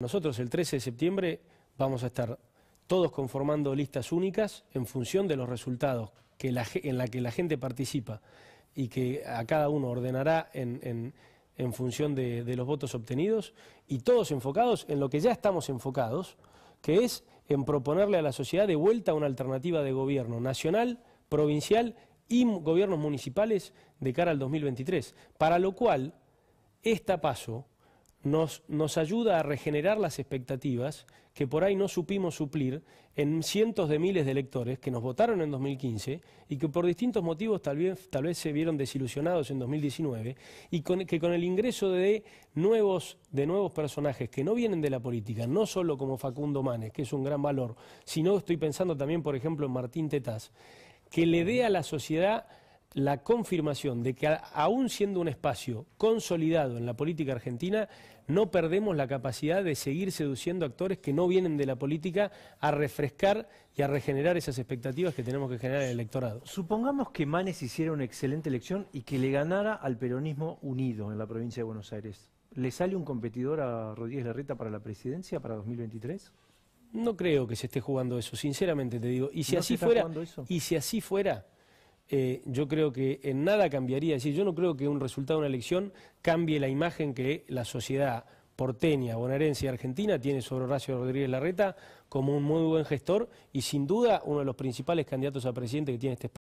Nosotros el 13 de septiembre vamos a estar todos conformando listas únicas en función de los resultados en la que la gente participa y que a cada uno ordenará en, función de, los votos obtenidos y todos enfocados en lo que ya estamos enfocados, que es en proponerle a la sociedad de vuelta una alternativa de gobierno nacional, provincial y gobiernos municipales de cara al 2023, para lo cual esta paso nos, ayuda a regenerar las expectativas que por ahí no supimos suplir en cientos de miles de electores que nos votaron en 2015 y que por distintos motivos tal vez, se vieron desilusionados en 2019 y que con el ingreso de nuevos, de nuevos personajes que no vienen de la política, no solo como Facundo Manes, que es un gran valor, sino estoy pensando también, por ejemplo, en Martín Tetaz, que le dé a la sociedad la confirmación de que aún siendo un espacio consolidado en la política argentina, no perdemos la capacidad de seguir seduciendo actores que no vienen de la política a refrescar y a regenerar esas expectativas que tenemos que generar en el electorado. Supongamos que Manes hiciera una excelente elección y que le ganara al peronismo unido en la provincia de Buenos Aires. ¿Le sale un competidor a Rodríguez Larreta para la presidencia para 2023? No creo que se esté jugando eso, sinceramente te digo. Y si así fuera, y si así fuera, eh, yo creo que en nada cambiaría. Es decir, yo no creo que un resultado de una elección cambie la imagen que la sociedad porteña, bonaerense y argentina tiene sobre Horacio Rodríguez Larreta como un muy buen gestor y sin duda uno de los principales candidatos a presidente que tiene este